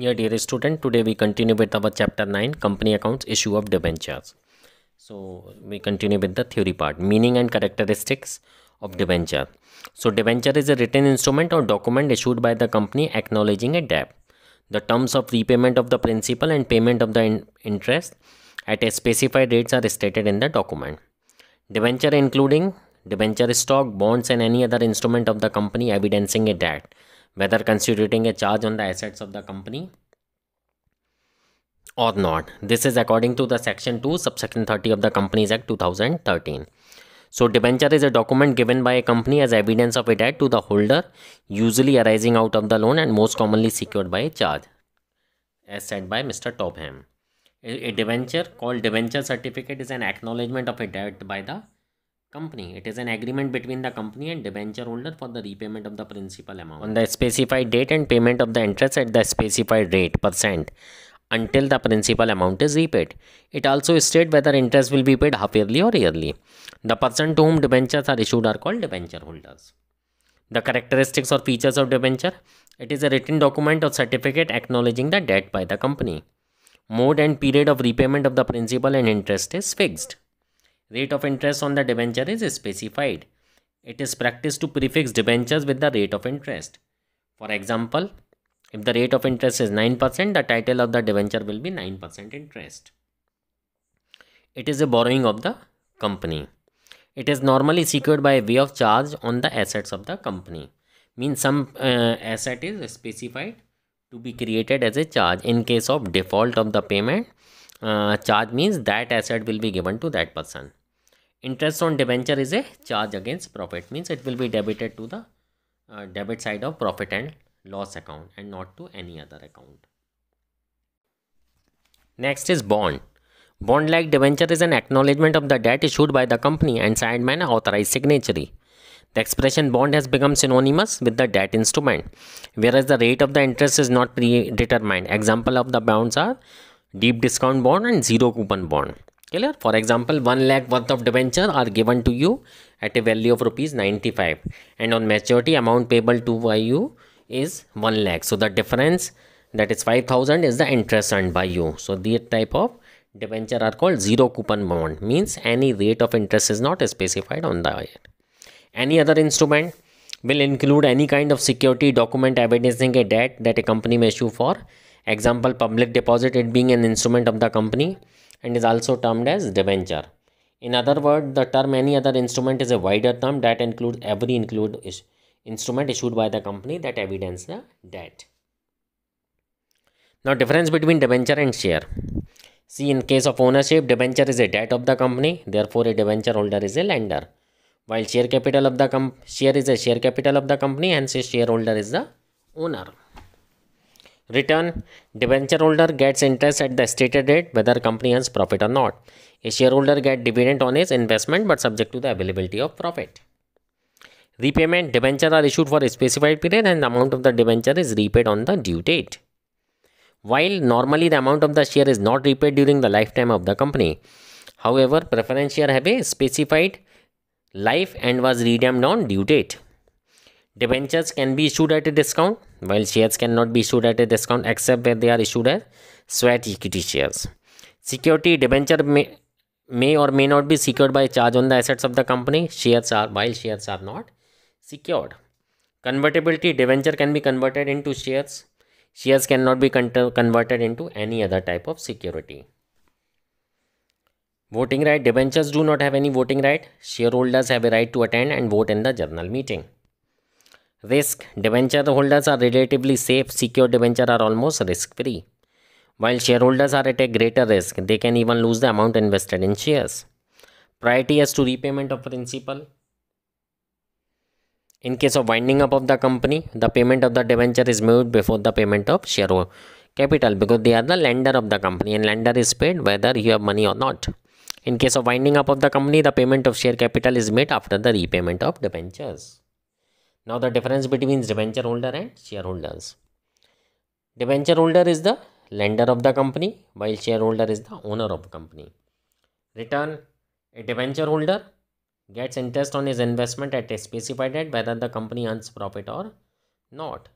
Dear dear student, today we continue with our chapter 9 company accounts issue of debentures. So we continue with the theory part meaning and characteristics of debenture. So debenture is a written instrument or document issued by the company acknowledging a debt. The terms of repayment of the principal and payment of the in interest at a specified rates are stated in the document. Debenture including debenture stock, bonds and any other instrument of the company evidencing a debt whether constituting a charge on the assets of the company or not. This is according to the section 2 subsection 30 of the Companies Act 2013. So debenture is a document given by a company as evidence of a debt to the holder usually arising out of the loan and most commonly secured by a charge as said by Mr. Topham. A debenture called debenture certificate is an acknowledgement of a debt by the company. It is an agreement between the company and debenture holder for the repayment of the principal amount on the specified date and payment of the interest at the specified rate percent until the principal amount is repaid. It also states whether interest will be paid half yearly or yearly. The person to whom debentures are issued are called debenture holders. The characteristics or features of debenture. It is a written document or certificate acknowledging the debt by the company. Mode and period of repayment of the principal and interest is fixed. Rate of interest on the debenture is specified. It is practiced to prefix debentures with the rate of interest. For example, if the rate of interest is 9%, the title of the debenture will be 9% interest. It is a borrowing of the company. It is normally secured by way of charge on the assets of the company. Means some uh, asset is specified to be created as a charge in case of default of the payment. Uh, charge means that asset will be given to that person interest on debenture is a charge against profit means it will be debited to the uh, debit side of profit and loss account and not to any other account next is bond bond like debenture is an acknowledgement of the debt issued by the company and signed by an authorized signatory the expression bond has become synonymous with the debt instrument, whereas the rate of the interest is not predetermined. Example of the bonds are deep discount bond and zero coupon bond clear for example 1 lakh worth of debenture are given to you at a value of rupees 95 and on maturity amount payable to you is 1 lakh so the difference that is 5000 is the interest earned by you so these type of debenture are called zero coupon bond means any rate of interest is not specified on the any other instrument will include any kind of security document evidencing a debt that a company may issue for example public deposit it being an instrument of the company and is also termed as debenture. In other words, the term any other instrument is a wider term that includes every include is instrument issued by the company that evidence the debt. Now difference between debenture and share. See in case of ownership, debenture is a debt of the company, therefore a debenture holder is a lender. While share capital of the share is a share capital of the company, hence a shareholder is the owner. Return debenture holder gets interest at the stated rate whether company earns profit or not. A shareholder gets dividend on his investment but subject to the availability of profit. Repayment debenture are issued for a specified period and the amount of the debenture is repaid on the due date. While normally the amount of the share is not repaid during the lifetime of the company. However, preference share have a specified life and was redeemed on due date. Debentures can be issued at a discount, while shares cannot be issued at a discount except where they are issued as sweat equity shares. Security debenture may, may or may not be secured by charge on the assets of the company. Shares are while shares are not secured. Convertibility debenture can be converted into shares. Shares cannot be con converted into any other type of security. Voting right debentures do not have any voting right. Shareholders have a right to attend and vote in the general meeting. Risk debenture holders are relatively safe, secure debenture are almost risk free. While shareholders are at a greater risk, they can even lose the amount invested in shares. Priority as to repayment of principal. In case of winding up of the company, the payment of the debenture is made before the payment of share capital because they are the lender of the company and lender is paid whether you have money or not. In case of winding up of the company, the payment of share capital is made after the repayment of debentures. Now the difference between debenture holder and shareholders. Debenture holder is the lender of the company while shareholder is the owner of the company. Return a debenture holder gets interest on his investment at a specified date whether the company earns profit or not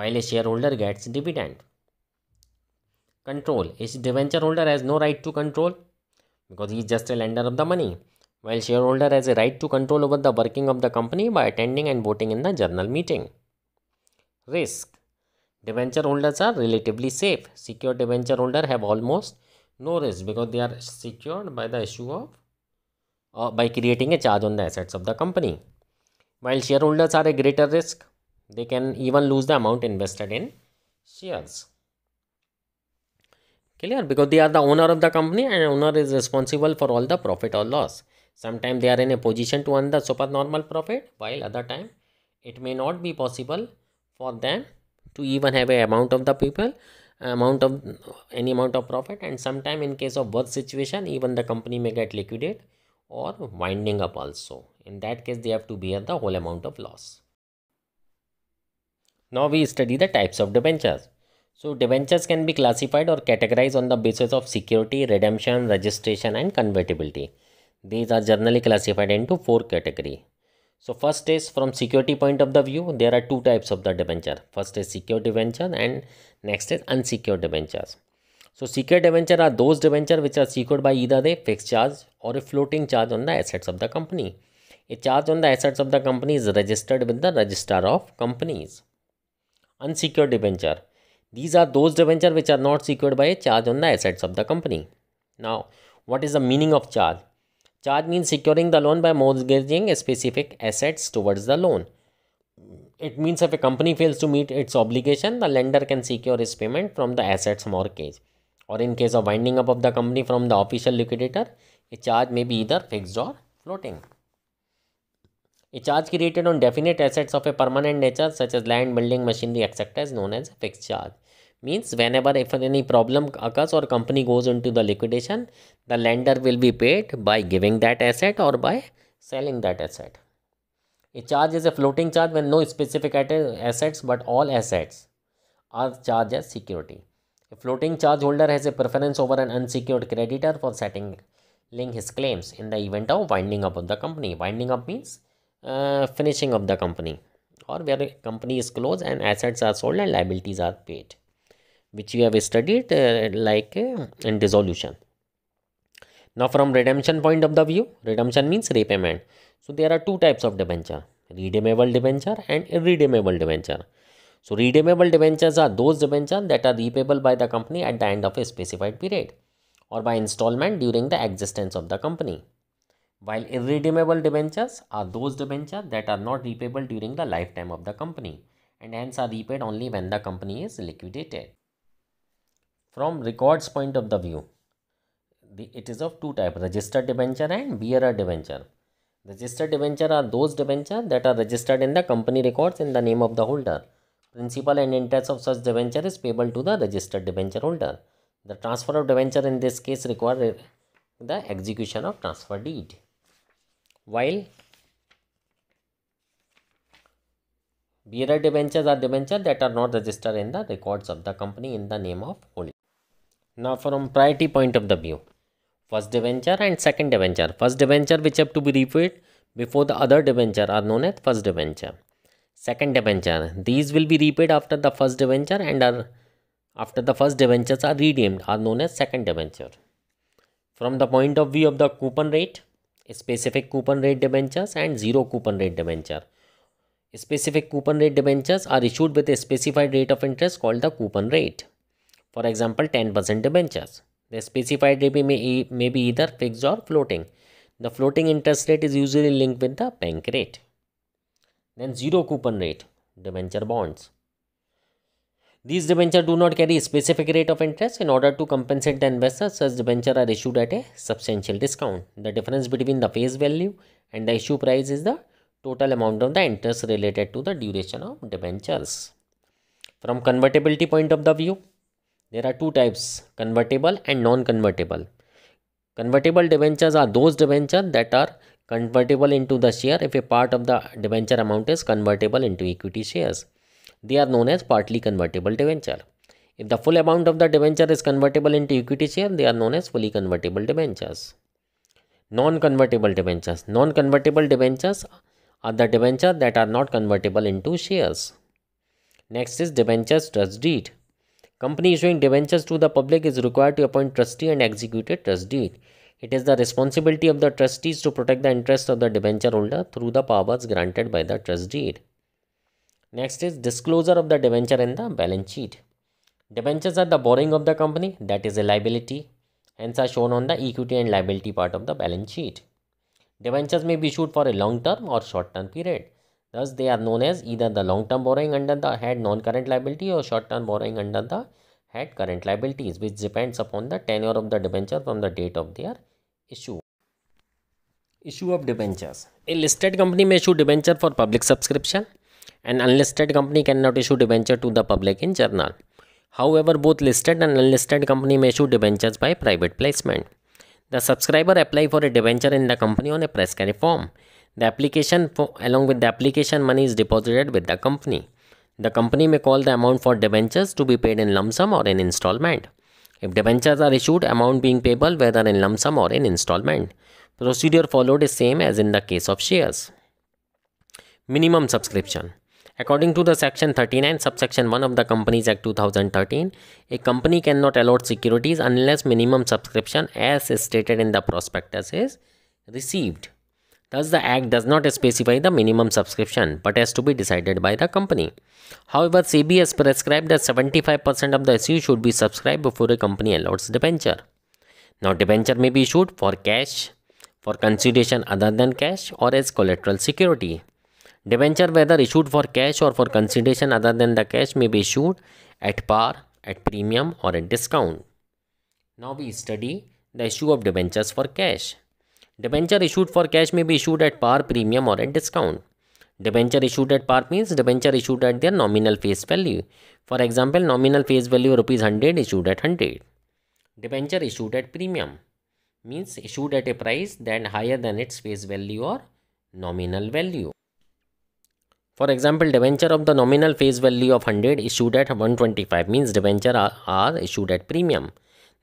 while a shareholder gets dividend. Control. A debenture holder has no right to control because he is just a lender of the money while shareholder has a right to control over the working of the company by attending and voting in the general meeting. Risk Debenture holders are relatively safe. Secured debenture holder have almost no risk because they are secured by the issue of uh, by creating a charge on the assets of the company. While shareholders are a greater risk, they can even lose the amount invested in shares. Clear? Because they are the owner of the company and owner is responsible for all the profit or loss. Sometimes they are in a position to earn the normal profit, while other time it may not be possible for them to even have a amount of the people amount of any amount of profit and sometime in case of worst situation even the company may get liquidate or winding up also in that case they have to bear the whole amount of loss now we study the types of debentures so debentures can be classified or categorized on the basis of security redemption registration and convertibility these are generally classified into four category. So first is from security point of the view, there are two types of the debenture. First is secured debenture and next is unsecured debentures. So secured debenture are those debenture which are secured by either a fixed charge or a floating charge on the assets of the company. A charge on the assets of the company is registered with the register of companies. Unsecured debenture. These are those debenture which are not secured by a charge on the assets of the company. Now, what is the meaning of charge? Charge mean securing the loan by mortgaging specific assets towards the loan it means if a company fails to meet its obligation the lender can secure its payment from the assets mortgaged or in case of winding up of the company from the official liquidator a charge may be either fixed or floating a charge created on definite assets of a permanent nature such as land building machinery except as known as a fix charge means whenever if any problem occurs or company goes into the liquidation the lender will be paid by giving that asset or by selling that asset a charge is a floating charge when no specific assets but all assets are charged as security a floating charge holder has a preference over an unsecured creditor for setting, settling his claims in the event of winding up of the company winding up means uh, finishing of the company or where company is closed and assets are sold and liabilities are paid which we have studied uh, like uh, in dissolution. Now from redemption point of the view, redemption means repayment. So there are two types of debenture, redeemable debenture and irredeemable debenture. So redeemable debentures are those debentures that are repayable by the company at the end of a specified period or by installment during the existence of the company. While irredeemable debentures are those debentures that are not repayable during the lifetime of the company and hence are repaid only when the company is liquidated from records point of the view. The, it is of two type registered debenture and bearer debenture. Registered debenture are those debenture that are registered in the company records in the name of the holder. Principal and interest of such debenture is payable to the registered debenture holder. The transfer of debenture in this case require the execution of transfer deed. While bearer debentures are debentures that are not registered in the records of the company in the name of holder. Now from priority point of the view, first debenture and second debenture. First debenture which have to be repaid before the other debenture are known as first debenture. Second debenture, these will be repaid after the first debenture and are after the first debentures are redeemed are known as second debenture. From the point of view of the coupon rate, specific coupon rate debentures and zero coupon rate debenture. Specific coupon rate debentures are issued with a specified rate of interest called the coupon rate. For example, 10% debentures. The specified rate may, may be either fixed or floating. The floating interest rate is usually linked with the bank rate. Then zero coupon rate, debenture bonds. These debentures do not carry a specific rate of interest. In order to compensate the investor, such debentures are issued at a substantial discount. The difference between the face value and the issue price is the total amount of the interest related to the duration of debentures. From convertibility point of the view, there are two types convertible and non convertible. Convertible debentures are those debentures that are convertible into the share if a part of the debenture amount is convertible into equity shares. They are known as partly convertible debenture. If the full amount of the debenture is convertible into equity share, they are known as fully convertible debentures. Non-convertible debentures. Non-convertible debentures are the debentures that are not convertible into shares. Next is debentures trust deed. Company issuing debentures to the public is required to appoint trustee and execute a trust deed. It is the responsibility of the trustees to protect the interests of the debenture holder through the powers granted by the trust deed. Next is disclosure of the debenture in the balance sheet. Debentures are the borrowing of the company, that is a liability, hence are shown on the equity and liability part of the balance sheet. Debentures may be issued for a long term or short term period. Thus, they are known as either the long-term borrowing under the head non-current liability or short-term borrowing under the head current liabilities, which depends upon the tenure of the debenture from the date of their issue. Issue of debentures. A listed company may issue debenture for public subscription. An unlisted company cannot issue debenture to the public in general. However, both listed and unlisted company may issue debentures by private placement. The subscriber apply for a debenture in the company on a prescribed form the application along with the application money is deposited with the company. The company may call the amount for debentures to be paid in lump sum or in installment. If debentures are issued, amount being payable whether in lump sum or in installment. Procedure followed is same as in the case of shares. Minimum subscription. According to the section 39 subsection 1 of the Companies Act 2013, a company cannot allot securities unless minimum subscription as stated in the prospectus is received. Thus, the Act does not specify the minimum subscription but has to be decided by the company. However, SEBI has prescribed that 75% of the issue should be subscribed before a company allots debenture. Now, debenture may be issued for cash, for consideration other than cash, or as collateral security. Debenture, whether issued for cash or for consideration other than the cash, may be issued at par, at premium, or at discount. Now, we study the issue of debentures for cash. Debenture issued for cash may be issued at par, premium or at discount. Debenture issued at par means debenture issued at their nominal face value. For example, nominal face value rupees 100 issued at 100. Debenture issued at premium means issued at a price that higher than its face value or nominal value. For example, debenture of the nominal face value of 100 issued at 125 means debenture are, are issued at premium.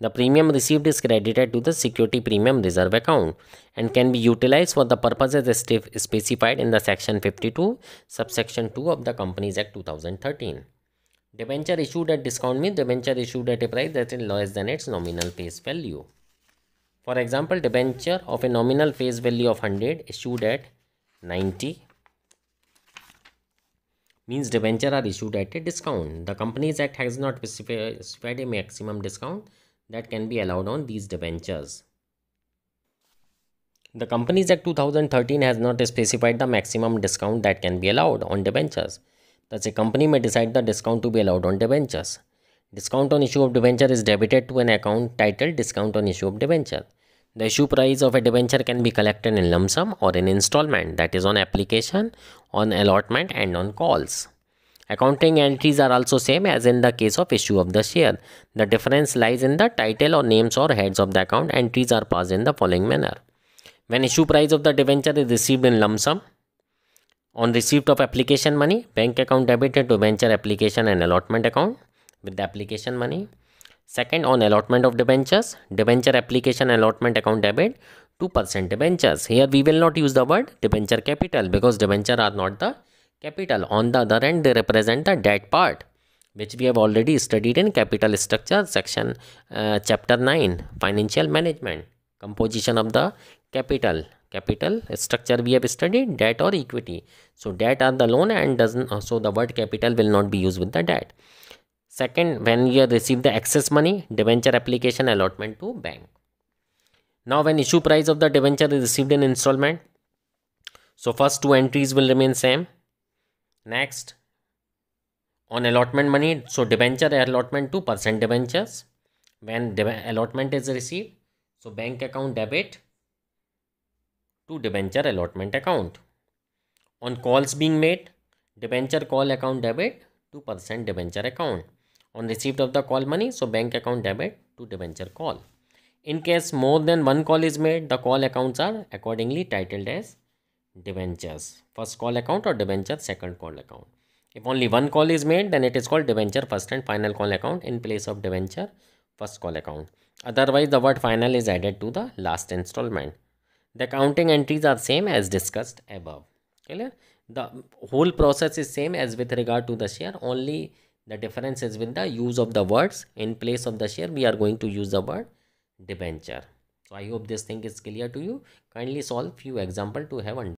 The premium received is credited to the Security Premium Reserve account and can be utilized for the purposes specified in the Section 52, subsection 2 of the Companies Act 2013. Debenture issued at discount means debenture issued at a price that is less than its nominal face value. For example, debenture of a nominal face value of 100 issued at 90 means debenture are issued at a discount. The Companies Act has not specified a maximum discount that can be allowed on these debentures. The Companies Act 2013 has not specified the maximum discount that can be allowed on debentures. Thus, a company may decide the discount to be allowed on debentures. Discount on issue of debenture is debited to an account titled Discount on Issue of Debenture. The issue price of a debenture can be collected in lump sum or in installment, that is, on application, on allotment, and on calls. Accounting entries are also same as in the case of issue of the share. The difference lies in the title or names or heads of the account. Entries are passed in the following manner. When issue price of the debenture is received in lump sum, on receipt of application money, bank account debited to venture application and allotment account with the application money. Second, on allotment of debentures, debenture application allotment account debit 2% debentures. Here we will not use the word debenture capital because debenture are not the Capital, on the other hand, they represent the debt part, which we have already studied in capital structure section uh, chapter 9, financial management, composition of the capital. Capital structure we have studied debt or equity. So debt are the loan and doesn't uh, so the word capital will not be used with the debt. Second, when you receive the excess money, debenture application allotment to bank. Now, when issue price of the debenture is received in installment, so first two entries will remain same. Next, on allotment money, so debenture allotment to percent debentures. When allotment is received, so bank account debit to debenture allotment account. On calls being made, debenture call account debit to percent debenture account. On receipt of the call money, so bank account debit to debenture call. In case more than one call is made, the call accounts are accordingly titled as debentures. First call account or debenture, second call account. If only one call is made, then it is called debenture first and final call account in place of debenture first call account. Otherwise, the word final is added to the last installment. The counting entries are same as discussed above. Clear? The whole process is same as with regard to the share. Only the difference is with the use of the words. In place of the share, we are going to use the word debenture. So I hope this thing is clear to you. Kindly solve few example to have